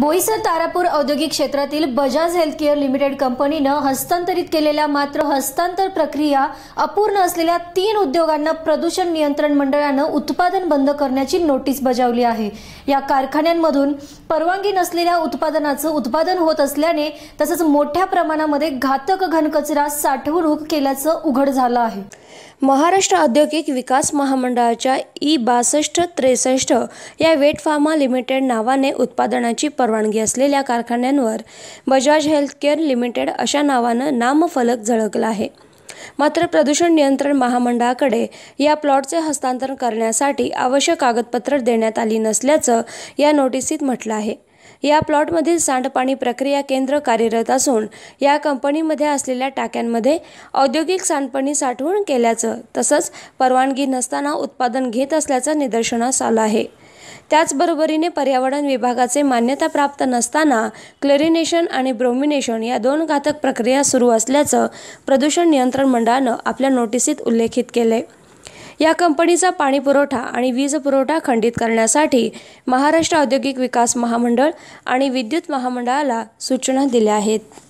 बोईसर तारापूर औद्योगिक क्षेत्रातील Bajaj healthcare limited कंपनीनं हस्तांतरित केलेल्या मात्र हस्तांतर प्रक्रिया अपूर्ण असलेल्या तीन उद्योगांना प्रदूषण नियंत्रण मंडळानं उत्पादन बंद करण्याची नोटीस बजावली आहे या कारखान्यांमधून परवानगी नसलेल्या उत्पादनाचं उत्पादन होत असल्याने तसंच मोठ्या प्रमाणामध्ये घातक घनकचरा साठवणूक केल्याचं उघड झालं आहे महाराष्ट्र औद्योगिक विकास महामंडळाच्या ई बासष्ट त्रेसष्ट या वेट फार्मा लिमिटेड नावाने उत्पादनाची परवानगी असलेल्या कारखान्यांवर बजाज हेल्थकेअर लिमिटेड अशा नावानं नामफलक झळकला आहे मात्र प्रदूषण नियंत्रण महामंडळाकडे या प्लॉटचे हस्तांतरण करण्यासाठी आवश्यक कागदपत्र देण्यात आली नसल्याचं या नोटिसीत म्हटलं आहे या प्लॉटमधील सांडपाणी प्रक्रिया केंद्र कार्यरत असून या कंपनीमध्ये असलेल्या टाक्यांमध्ये औद्योगिक सांडपाणी साठवण केल्याचं तसंच परवानगी नसताना उत्पादन घेत असल्याचं निदर्शनास आलं आहे त्याचबरोबरीने पर्यावरण विभागाचे मान्यता प्राप्त नसताना क्लरिनेशन आणि ब्रोमिनेशन या दोन घातक प्रक्रिया सुरू असल्याचं प्रदूषण नियंत्रण मंडळानं आपल्या नोटिसीत उल्लेखित केलं या कंपनीचा पाणी पुरवठा आणि वीज पुरवठा खंडित करण्यासाठी महाराष्ट्र औद्योगिक विकास महामंडळ आणि विद्युत महामंडळाला सूचना दिल्या आहेत